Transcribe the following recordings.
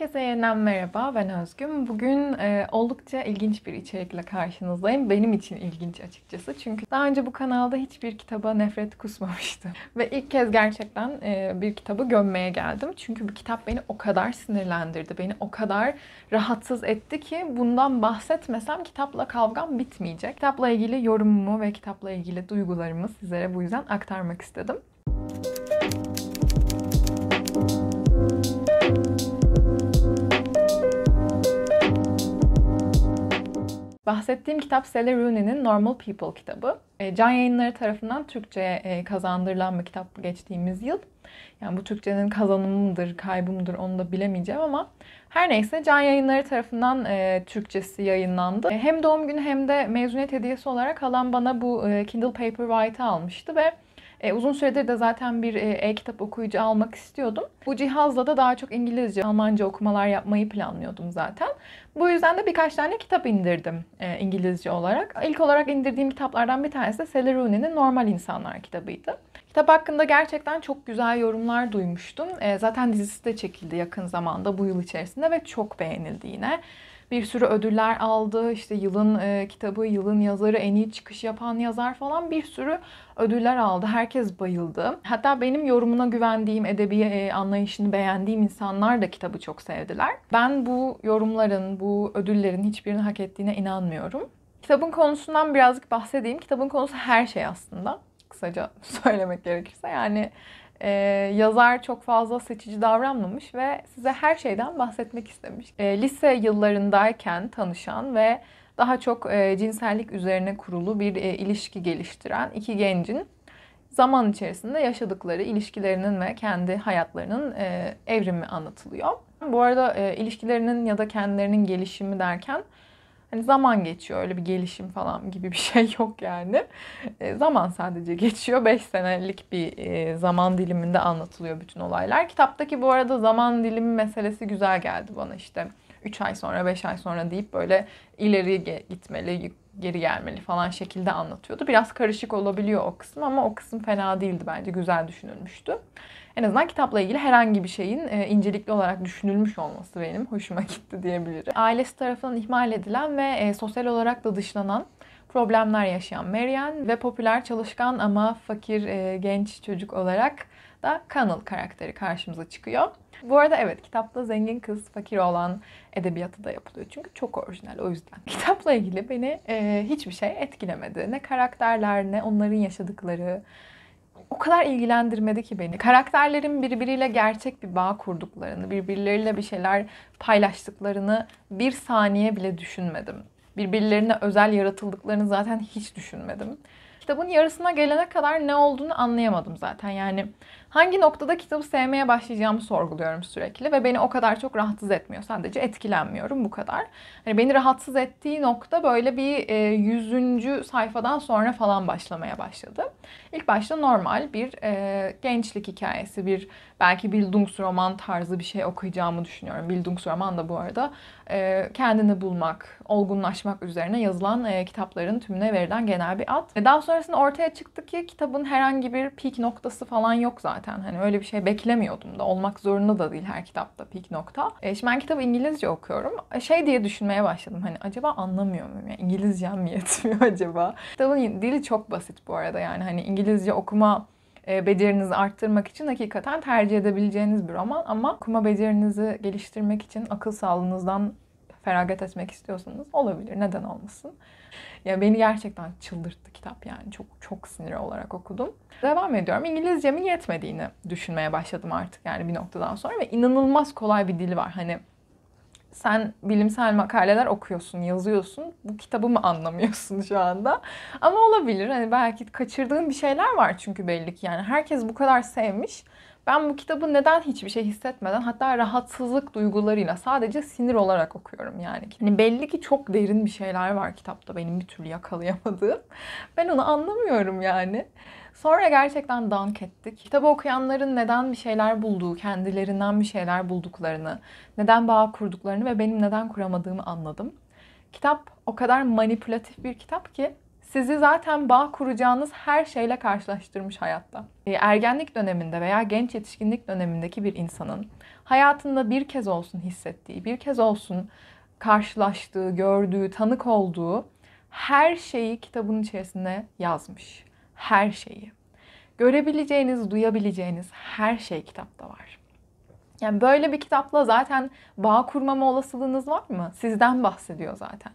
Herkese yeniden merhaba, ben Özgün Bugün e, oldukça ilginç bir içerikle karşınızdayım. Benim için ilginç açıkçası. Çünkü daha önce bu kanalda hiçbir kitaba nefret kusmamıştım. Ve ilk kez gerçekten e, bir kitabı gömmeye geldim. Çünkü bu kitap beni o kadar sinirlendirdi, beni o kadar rahatsız etti ki bundan bahsetmesem kitapla kavgam bitmeyecek. Kitapla ilgili yorumumu ve kitapla ilgili duygularımı sizlere bu yüzden aktarmak istedim. Müzik Bahsettiğim kitap Sally Rooney'nin Normal People kitabı. E, can Yayınları tarafından Türkçe'ye kazandırılan bir kitap geçtiğimiz yıl. Yani bu Türkçe'nin kazanımıdır, kaybımdır onu da bilemeyeceğim ama her neyse Can Yayınları tarafından e, Türkçesi yayınlandı. E, hem doğum günü hem de mezuniyet hediyesi olarak halam bana bu Kindle Paperwhite'ı almıştı ve e, uzun süredir de zaten bir e, e-kitap okuyucu almak istiyordum. Bu cihazla da daha çok İngilizce, Almanca okumalar yapmayı planlıyordum zaten. Bu yüzden de birkaç tane kitap indirdim e, İngilizce olarak. İlk olarak indirdiğim kitaplardan bir tanesi de Rooney'nin Normal İnsanlar kitabıydı. Kitap hakkında gerçekten çok güzel yorumlar duymuştum. E, zaten dizisi de çekildi yakın zamanda bu yıl içerisinde ve çok beğenildi yine bir sürü ödüller aldı. İşte yılın e, kitabı, yılın yazarı, en iyi çıkış yapan yazar falan bir sürü ödüller aldı. Herkes bayıldı. Hatta benim yorumuna güvendiğim, edebi e, anlayışını beğendiğim insanlar da kitabı çok sevdiler. Ben bu yorumların, bu ödüllerin hiçbirini hak ettiğine inanmıyorum. Kitabın konusundan birazcık bahsedeyim. Kitabın konusu her şey aslında kısaca söylemek gerekirse yani e, yazar çok fazla seçici davranmamış ve size her şeyden bahsetmek istemiş. E, lise yıllarındayken tanışan ve daha çok e, cinsellik üzerine kurulu bir e, ilişki geliştiren iki gencin zaman içerisinde yaşadıkları ilişkilerinin ve kendi hayatlarının e, evrimi anlatılıyor. Bu arada e, ilişkilerinin ya da kendilerinin gelişimi derken Hani zaman geçiyor öyle bir gelişim falan gibi bir şey yok yani. E, zaman sadece geçiyor. 5 senelik bir e, zaman diliminde anlatılıyor bütün olaylar. Kitaptaki bu arada zaman dilimi meselesi güzel geldi bana işte. 3 ay sonra 5 ay sonra deyip böyle ileri gitmeli geri gelmeli falan şekilde anlatıyordu. Biraz karışık olabiliyor o kısım ama o kısım fena değildi bence güzel düşünülmüştü en azından kitapla ilgili herhangi bir şeyin e, incelikli olarak düşünülmüş olması benim hoşuma gitti diyebilirim. Ailesi tarafından ihmal edilen ve e, sosyal olarak da dışlanan problemler yaşayan Marian ve popüler, çalışkan ama fakir e, genç çocuk olarak da Connell karakteri karşımıza çıkıyor. Bu arada evet kitapta zengin kız, fakir olan edebiyatı da yapılıyor. Çünkü çok orijinal o yüzden. Kitapla ilgili beni e, hiçbir şey etkilemedi. Ne karakterler ne onların yaşadıkları o kadar ilgilendirmedi ki beni. Karakterlerin birbiriyle gerçek bir bağ kurduklarını, birbirleriyle bir şeyler paylaştıklarını bir saniye bile düşünmedim. Birbirlerine özel yaratıldıklarını zaten hiç düşünmedim kitabın yarısına gelene kadar ne olduğunu anlayamadım zaten. Yani hangi noktada kitabı sevmeye başlayacağımı sorguluyorum sürekli ve beni o kadar çok rahatsız etmiyor. Sadece etkilenmiyorum bu kadar. Hani beni rahatsız ettiği nokta böyle bir e, 100. sayfadan sonra falan başlamaya başladı. İlk başta normal bir e, gençlik hikayesi, bir belki Bildungsroman tarzı bir şey okuyacağımı düşünüyorum. Bildungsroman da bu arada e, kendini bulmak, olgunlaşmak üzerine yazılan e, kitapların tümüne verilen genel bir ad. Daha sonra sonrasında ortaya çıktı ki kitabın herhangi bir peak noktası falan yok zaten. Hani öyle bir şey beklemiyordum da. Olmak zorunda da değil her kitapta peak nokta. E, şimdi ben kitabı İngilizce okuyorum. E, şey diye düşünmeye başladım. Hani acaba anlamıyor muyum? Yani İngilizcem yetmiyor acaba? Kitabın dili çok basit bu arada. Yani hani İngilizce okuma e, becerinizi arttırmak için hakikaten tercih edebileceğiniz bir roman ama okuma becerinizi geliştirmek için akıl sağlığınızdan feragat etmek istiyorsanız olabilir. Neden olmasın? Ya beni gerçekten çıldırttı kitap yani. Çok çok sinir olarak okudum. Devam ediyorum. İngilizcemin yetmediğini düşünmeye başladım artık yani bir noktadan sonra ve inanılmaz kolay bir dili var. Hani sen bilimsel makaleler okuyorsun, yazıyorsun. Bu kitabı mı anlamıyorsun şu anda? Ama olabilir. Hani belki kaçırdığın bir şeyler var çünkü belli ki. Yani herkes bu kadar sevmiş. Ben bu kitabı neden hiçbir şey hissetmeden hatta rahatsızlık duygularıyla sadece sinir olarak okuyorum yani. Hani belli ki çok derin bir şeyler var kitapta benim bir türlü yakalayamadığım. Ben onu anlamıyorum yani. Sonra gerçekten dank ettik. Kitabı okuyanların neden bir şeyler bulduğu, kendilerinden bir şeyler bulduklarını, neden bağ kurduklarını ve benim neden kuramadığımı anladım. Kitap o kadar manipülatif bir kitap ki sizi zaten bağ kuracağınız her şeyle karşılaştırmış hayatta. Ee, ergenlik döneminde veya genç yetişkinlik dönemindeki bir insanın hayatında bir kez olsun hissettiği, bir kez olsun karşılaştığı, gördüğü, tanık olduğu her şeyi kitabın içerisinde yazmış. Her şeyi. Görebileceğiniz, duyabileceğiniz her şey kitapta var. Yani böyle bir kitapla zaten bağ kurmama olasılığınız var mı? Sizden bahsediyor zaten.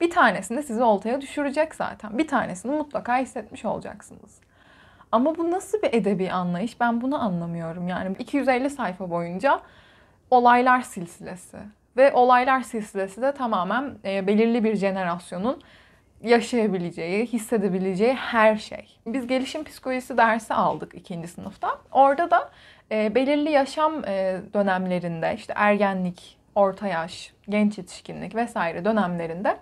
Bir tanesini de sizi oltaya düşürecek zaten. Bir tanesini mutlaka hissetmiş olacaksınız. Ama bu nasıl bir edebi anlayış? Ben bunu anlamıyorum. Yani 250 sayfa boyunca olaylar silsilesi. Ve olaylar silsilesi de tamamen e, belirli bir jenerasyonun yaşayabileceği, hissedebileceği her şey. Biz gelişim psikolojisi dersi aldık ikinci sınıfta. Orada da e, belirli yaşam e, dönemlerinde işte ergenlik, orta yaş, genç yetişkinlik vesaire dönemlerinde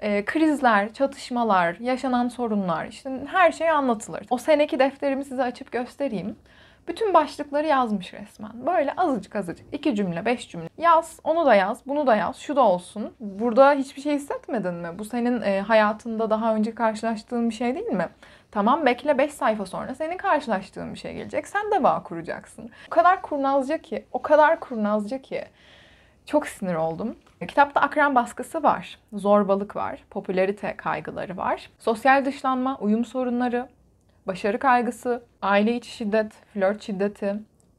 e, krizler, çatışmalar, yaşanan sorunlar işte her şey anlatılır. O seneki defterimi size açıp göstereyim. Bütün başlıkları yazmış resmen. Böyle azıcık azıcık. iki cümle, beş cümle. Yaz, onu da yaz, bunu da yaz, şu da olsun. Burada hiçbir şey hissetmedin mi? Bu senin e, hayatında daha önce karşılaştığın bir şey değil mi? Tamam bekle 5 sayfa sonra senin karşılaştığın bir şey gelecek. Sen de bağ kuracaksın. O kadar kurnazca ki, o kadar kurnazca ki. Çok sinir oldum. Kitapta akran baskısı var, zorbalık var, popülarite kaygıları var, sosyal dışlanma, uyum sorunları, başarı kaygısı, aile içi şiddet, flört şiddeti,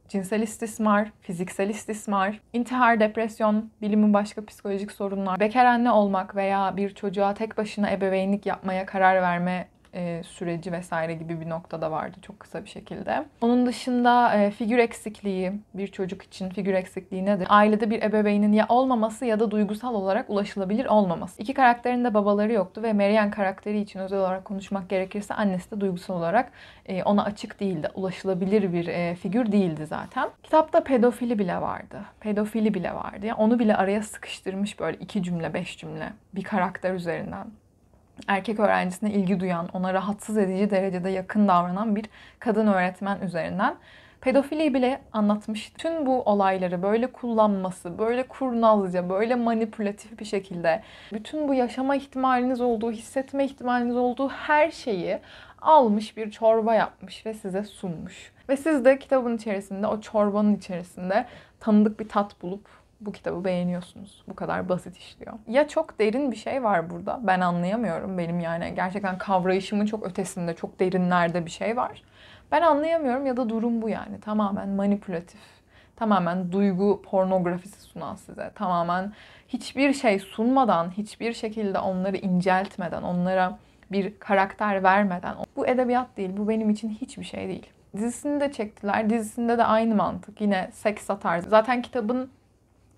cinsel istismar, fiziksel istismar, intihar, depresyon, bilimin başka psikolojik sorunlar, bekar anne olmak veya bir çocuğa tek başına ebeveynlik yapmaya karar verme e, süreci vesaire gibi bir noktada vardı çok kısa bir şekilde. Onun dışında e, figür eksikliği bir çocuk için figür eksikliği nedir? Ailede bir ebeveynin ya olmaması ya da duygusal olarak ulaşılabilir olmaması. İki karakterin de babaları yoktu ve Marian karakteri için özel olarak konuşmak gerekirse annesi de duygusal olarak e, ona açık değildi. Ulaşılabilir bir e, figür değildi zaten. Kitapta pedofili bile vardı. Pedofili bile vardı. Yani onu bile araya sıkıştırmış böyle iki cümle, beş cümle bir karakter üzerinden erkek öğrencisine ilgi duyan, ona rahatsız edici derecede yakın davranan bir kadın öğretmen üzerinden pedofiliyi bile anlatmış. Tüm bu olayları böyle kullanması, böyle kurnazca, böyle manipülatif bir şekilde bütün bu yaşama ihtimaliniz olduğu, hissetme ihtimaliniz olduğu her şeyi almış bir çorba yapmış ve size sunmuş. Ve siz de kitabın içerisinde, o çorbanın içerisinde tanıdık bir tat bulup bu kitabı beğeniyorsunuz. Bu kadar basit işliyor. Ya çok derin bir şey var burada. Ben anlayamıyorum. Benim yani gerçekten kavrayışımın çok ötesinde, çok derinlerde bir şey var. Ben anlayamıyorum ya da durum bu yani. Tamamen manipülatif. Tamamen duygu pornografisi sunan size. Tamamen hiçbir şey sunmadan, hiçbir şekilde onları inceltmeden, onlara bir karakter vermeden. Bu edebiyat değil. Bu benim için hiçbir şey değil. Dizisini de çektiler. Dizisinde de aynı mantık. Yine seks atar. Zaten kitabın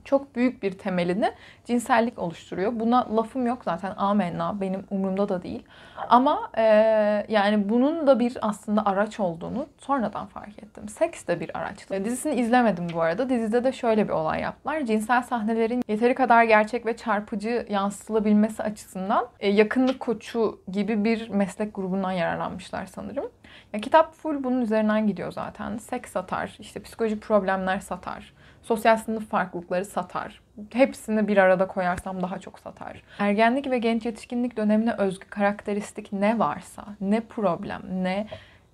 çok büyük bir temelini cinsellik oluşturuyor. Buna lafım yok zaten amenna benim umurumda da değil. Ama e, yani bunun da bir aslında araç olduğunu sonradan fark ettim. Seks de bir araç. Dizisini izlemedim bu arada. Dizide de şöyle bir olay yaptılar. Cinsel sahnelerin yeteri kadar gerçek ve çarpıcı yansıtılabilmesi açısından e, yakınlık koçu gibi bir meslek grubundan yararlanmışlar sanırım. Ya, kitap full bunun üzerinden gidiyor zaten. Seks satar, işte psikolojik problemler satar sosyal sınıf farklılıkları satar. Hepsini bir arada koyarsam daha çok satar. Ergenlik ve genç yetişkinlik dönemine özgü karakteristik ne varsa, ne problem, ne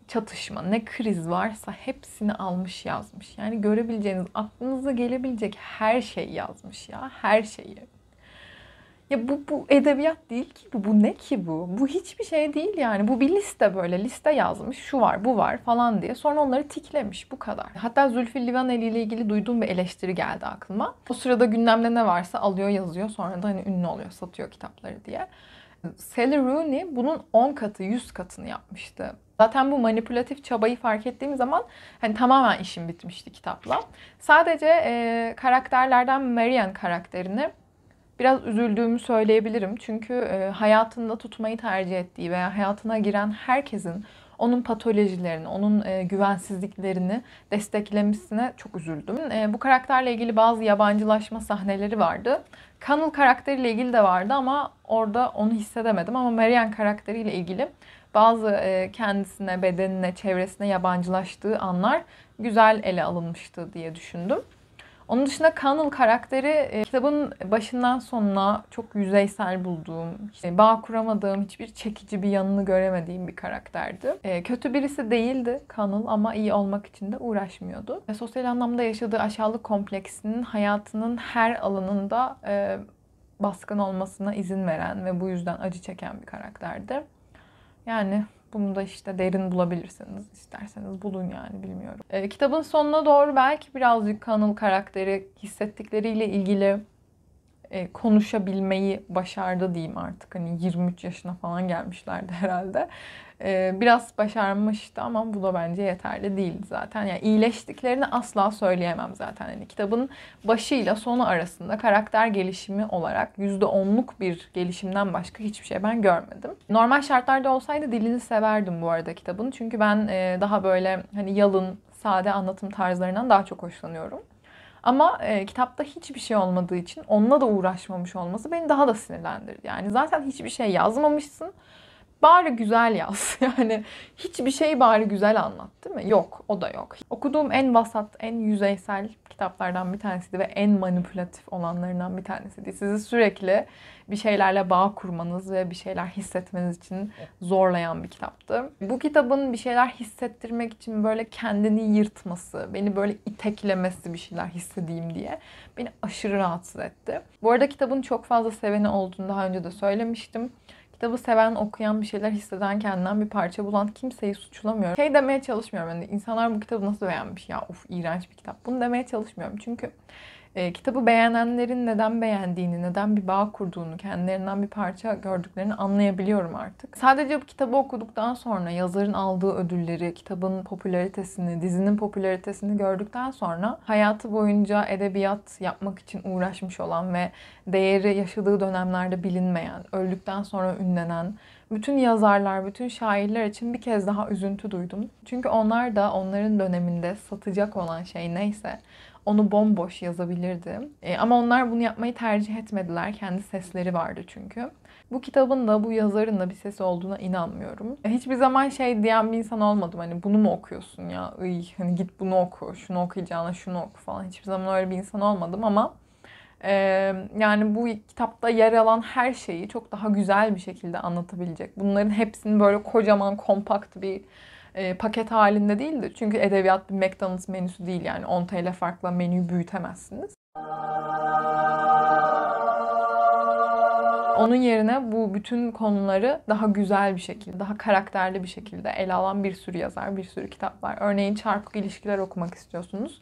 çatışma, ne kriz varsa hepsini almış yazmış. Yani görebileceğiniz, aklınıza gelebilecek her şeyi yazmış ya. Her şeyi. Ya bu, bu edebiyat değil ki bu. Bu ne ki bu? Bu hiçbir şey değil yani. Bu bir liste böyle. Liste yazmış. Şu var, bu var falan diye. Sonra onları tiklemiş. Bu kadar. Hatta Zülfü Livaneli ile ilgili duyduğum bir eleştiri geldi aklıma. O sırada gündemde ne varsa alıyor, yazıyor. Sonra da hani ünlü oluyor, satıyor kitapları diye. Sally Rooney bunun 10 katı, 100 katını yapmıştı. Zaten bu manipülatif çabayı fark ettiğim zaman hani tamamen işim bitmişti kitapla. Sadece e, karakterlerden Marian karakterini biraz üzüldüğümü söyleyebilirim. Çünkü e, hayatında tutmayı tercih ettiği veya hayatına giren herkesin onun patolojilerini, onun e, güvensizliklerini desteklemesine çok üzüldüm. E, bu karakterle ilgili bazı yabancılaşma sahneleri vardı. Connell karakteriyle ilgili de vardı ama orada onu hissedemedim. Ama Marian karakteriyle ilgili bazı e, kendisine, bedenine, çevresine yabancılaştığı anlar güzel ele alınmıştı diye düşündüm. Onun dışında Connell karakteri e, kitabın başından sonuna çok yüzeysel bulduğum, işte bağ kuramadığım, hiçbir çekici bir yanını göremediğim bir karakterdi. E, kötü birisi değildi Connell ama iyi olmak için de uğraşmıyordu. E, sosyal anlamda yaşadığı aşağılık kompleksinin hayatının her alanında e, baskın olmasına izin veren ve bu yüzden acı çeken bir karakterdi. Yani bunu da işte derin bulabilirsiniz. isterseniz bulun yani bilmiyorum. E, kitabın sonuna doğru belki birazcık Kanıl karakteri hissettikleriyle ilgili e, konuşabilmeyi başardı diyeyim artık. Hani 23 yaşına falan gelmişlerdi herhalde. E, biraz başarmıştı ama bu da bence yeterli değildi zaten. Yani iyileştiklerini asla söyleyemem zaten. Yani kitabın başıyla sonu arasında karakter gelişimi olarak %10'luk bir gelişimden başka hiçbir şey ben görmedim. Normal şartlarda olsaydı dilini severdim bu arada kitabın. Çünkü ben e, daha böyle hani yalın, sade anlatım tarzlarından daha çok hoşlanıyorum. Ama e, kitapta hiçbir şey olmadığı için onunla da uğraşmamış olması beni daha da sinirlendirdi. Yani zaten hiçbir şey yazmamışsın. Bari güzel yaz. Yani hiçbir şey bari güzel anlat değil mi? Yok. O da yok. Okuduğum en vasat, en yüzeysel kitaplardan bir tanesiydi ve en manipülatif olanlarından bir tanesiydi. Sizi sürekli bir şeylerle bağ kurmanız ve bir şeyler hissetmeniz için zorlayan bir kitaptı. Bu kitabın bir şeyler hissettirmek için böyle kendini yırtması, beni böyle iteklemesi bir şeyler hissedeyim diye beni aşırı rahatsız etti. Bu arada kitabın çok fazla seveni olduğunu daha önce de söylemiştim. Kitabı seven, okuyan, bir şeyler hisseden, kendinden bir parça bulan kimseyi suçlamıyorum. Şey demeye çalışmıyorum. Yani insanlar bu kitabı nasıl beğenmiş ya? Of iğrenç bir kitap. Bunu demeye çalışmıyorum. Çünkü e, kitabı beğenenlerin neden beğendiğini, neden bir bağ kurduğunu, kendilerinden bir parça gördüklerini anlayabiliyorum artık. Sadece bu kitabı okuduktan sonra yazarın aldığı ödülleri, kitabın popülaritesini, dizinin popülaritesini gördükten sonra hayatı boyunca edebiyat yapmak için uğraşmış olan ve değeri yaşadığı dönemlerde bilinmeyen, öldükten sonra ünlenen bütün yazarlar, bütün şairler için bir kez daha üzüntü duydum. Çünkü onlar da onların döneminde satacak olan şey neyse onu bomboş yazabilirdi E, ama onlar bunu yapmayı tercih etmediler. Kendi sesleri vardı çünkü. Bu kitabın da bu yazarın da bir sesi olduğuna inanmıyorum. E, hiçbir zaman şey diyen bir insan olmadım. Hani bunu mu okuyorsun ya? Iy, hani git bunu oku. Şunu okuyacağına şunu oku falan. Hiçbir zaman öyle bir insan olmadım ama e, yani bu kitapta yer alan her şeyi çok daha güzel bir şekilde anlatabilecek. Bunların hepsini böyle kocaman kompakt bir e, paket halinde değildi. Çünkü edebiyat bir McDonald's menüsü değil yani 10 TL farkla menüyü büyütemezsiniz. Onun yerine bu bütün konuları daha güzel bir şekilde, daha karakterli bir şekilde ele alan bir sürü yazar, bir sürü kitap var. Örneğin çarpık ilişkiler okumak istiyorsunuz.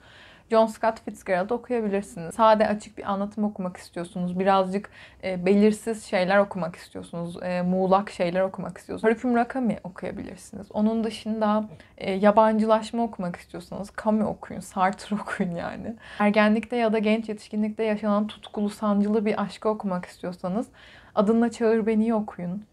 John Scott Fitzgerald'ı okuyabilirsiniz. Sade açık bir anlatım okumak istiyorsunuz. Birazcık e, belirsiz şeyler okumak istiyorsunuz. E, muğlak şeyler okumak istiyorsunuz. Haruki Murakami okuyabilirsiniz. Onun dışında e, yabancılaşma okumak istiyorsanız Kami okuyun, Sartre okuyun yani. Ergenlikte ya da genç yetişkinlikte yaşanan tutkulu, sancılı bir aşkı okumak istiyorsanız Adınla Çağır Beni'yi okuyun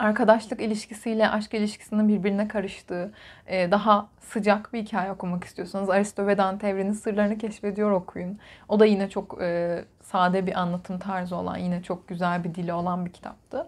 arkadaşlık ilişkisiyle aşk ilişkisinin birbirine karıştığı, e, daha sıcak bir hikaye okumak istiyorsanız Aristo ve Dante evrenin sırlarını keşfediyor okuyun. O da yine çok e, sade bir anlatım tarzı olan, yine çok güzel bir dili olan bir kitaptı.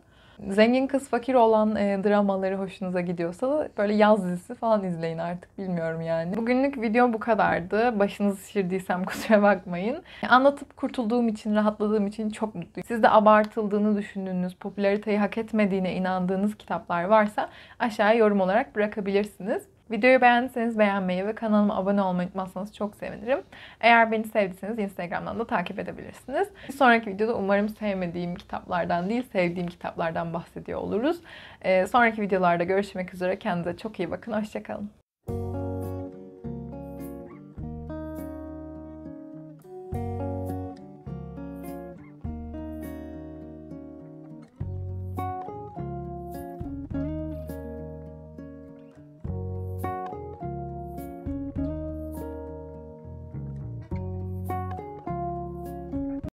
Zengin kız fakir olan e, dramaları hoşunuza gidiyorsa da böyle yaz dizisi falan izleyin artık bilmiyorum yani. Bugünlük video bu kadardı. Başınız şişirdiysem kusura bakmayın. Anlatıp kurtulduğum için, rahatladığım için çok mutluyum. Siz de abartıldığını düşündüğünüz, popülariteyi hak etmediğine inandığınız kitaplar varsa aşağıya yorum olarak bırakabilirsiniz. Videoyu beğendiyseniz beğenmeyi ve kanalıma abone olmayı unutmazsanız çok sevinirim. Eğer beni sevdiyseniz Instagram'dan da takip edebilirsiniz. Bir sonraki videoda umarım sevmediğim kitaplardan değil, sevdiğim kitaplardan bahsediyor oluruz. Ee, sonraki videolarda görüşmek üzere. Kendinize çok iyi bakın. Hoşçakalın.